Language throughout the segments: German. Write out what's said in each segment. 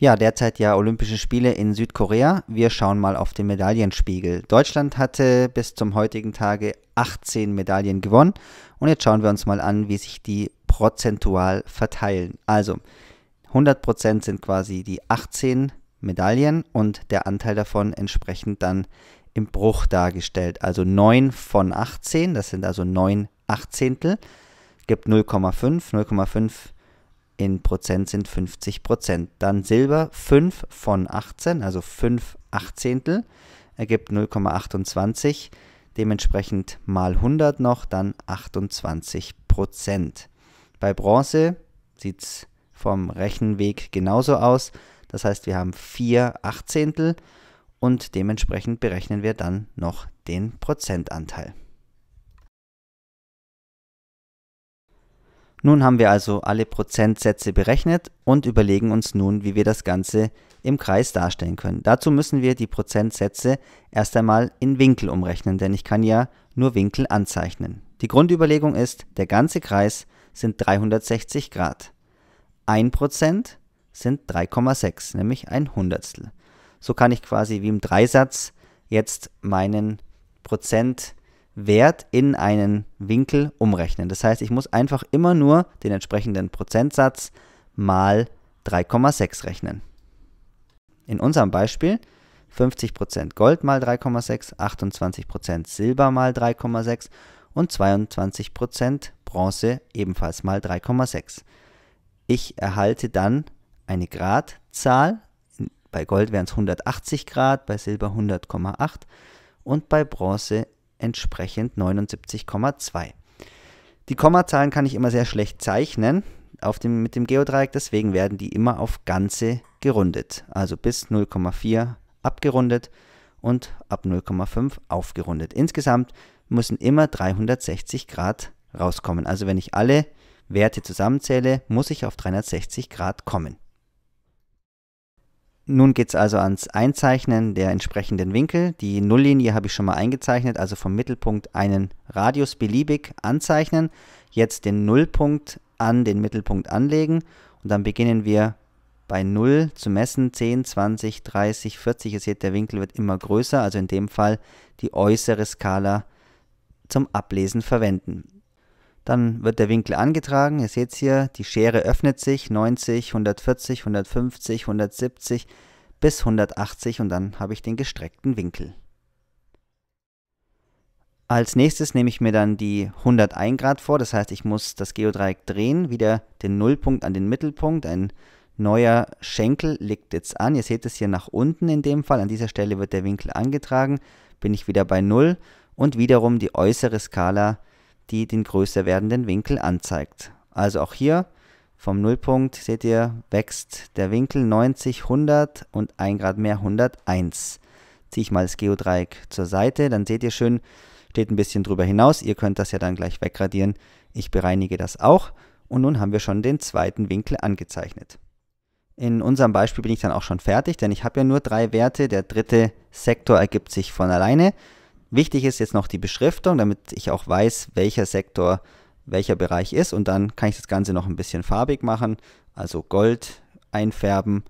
Ja, derzeit ja Olympische Spiele in Südkorea. Wir schauen mal auf den Medaillenspiegel. Deutschland hatte bis zum heutigen Tage 18 Medaillen gewonnen. Und jetzt schauen wir uns mal an, wie sich die prozentual verteilen. Also 100% sind quasi die 18 Medaillen und der Anteil davon entsprechend dann im Bruch dargestellt. Also 9 von 18, das sind also 9 Achtzehntel, gibt 0,5. 0,5 in Prozent sind 50 Prozent. Dann Silber 5 von 18, also 5 Achtzehntel, ergibt 0,28. Dementsprechend mal 100 noch, dann 28 Prozent. Bei Bronze sieht es vom Rechenweg genauso aus. Das heißt, wir haben 4 Achtzehntel und dementsprechend berechnen wir dann noch den Prozentanteil. Nun haben wir also alle Prozentsätze berechnet und überlegen uns nun, wie wir das Ganze im Kreis darstellen können. Dazu müssen wir die Prozentsätze erst einmal in Winkel umrechnen, denn ich kann ja nur Winkel anzeichnen. Die Grundüberlegung ist, der ganze Kreis sind 360 Grad. 1% sind 3,6, nämlich ein Hundertstel. So kann ich quasi wie im Dreisatz jetzt meinen Prozent Wert in einen Winkel umrechnen. Das heißt, ich muss einfach immer nur den entsprechenden Prozentsatz mal 3,6 rechnen. In unserem Beispiel 50% Gold mal 3,6, 28% Silber mal 3,6 und 22% Bronze ebenfalls mal 3,6. Ich erhalte dann eine Gradzahl. Bei Gold wären es 180 Grad, bei Silber 100,8 und bei Bronze entsprechend 79,2. Die Kommazahlen kann ich immer sehr schlecht zeichnen auf dem, mit dem Geodreieck, deswegen werden die immer auf Ganze gerundet. Also bis 0,4 abgerundet und ab 0,5 aufgerundet. Insgesamt müssen immer 360 Grad rauskommen. Also wenn ich alle Werte zusammenzähle, muss ich auf 360 Grad kommen. Nun geht es also ans Einzeichnen der entsprechenden Winkel. Die Nulllinie habe ich schon mal eingezeichnet, also vom Mittelpunkt einen Radius beliebig anzeichnen. Jetzt den Nullpunkt an den Mittelpunkt anlegen und dann beginnen wir bei 0 zu messen. 10, 20, 30, 40. Ihr seht, der Winkel wird immer größer, also in dem Fall die äußere Skala zum Ablesen verwenden. Dann wird der Winkel angetragen. Ihr seht es hier, die Schere öffnet sich 90, 140, 150, 170 bis 180 und dann habe ich den gestreckten Winkel. Als nächstes nehme ich mir dann die 101 Grad vor, das heißt ich muss das Geodreieck drehen, wieder den Nullpunkt an den Mittelpunkt, ein neuer Schenkel liegt jetzt an, ihr seht es hier nach unten in dem Fall, an dieser Stelle wird der Winkel angetragen, bin ich wieder bei 0 und wiederum die äußere Skala die den größer werdenden Winkel anzeigt. Also auch hier vom Nullpunkt seht ihr, wächst der Winkel 90, 100 und 1 Grad mehr 101. Ziehe ich mal das Geodreieck zur Seite, dann seht ihr schön, steht ein bisschen drüber hinaus. Ihr könnt das ja dann gleich wegradieren. Ich bereinige das auch. Und nun haben wir schon den zweiten Winkel angezeichnet. In unserem Beispiel bin ich dann auch schon fertig, denn ich habe ja nur drei Werte. Der dritte Sektor ergibt sich von alleine. Wichtig ist jetzt noch die Beschriftung, damit ich auch weiß, welcher Sektor welcher Bereich ist und dann kann ich das Ganze noch ein bisschen farbig machen, also Gold einfärben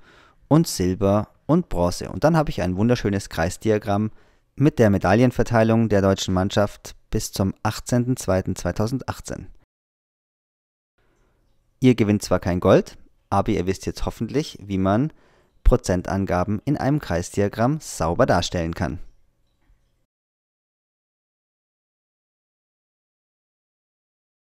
und Silber und Bronze. Und dann habe ich ein wunderschönes Kreisdiagramm mit der Medaillenverteilung der deutschen Mannschaft bis zum 18.02.2018. Ihr gewinnt zwar kein Gold, aber ihr wisst jetzt hoffentlich, wie man Prozentangaben in einem Kreisdiagramm sauber darstellen kann.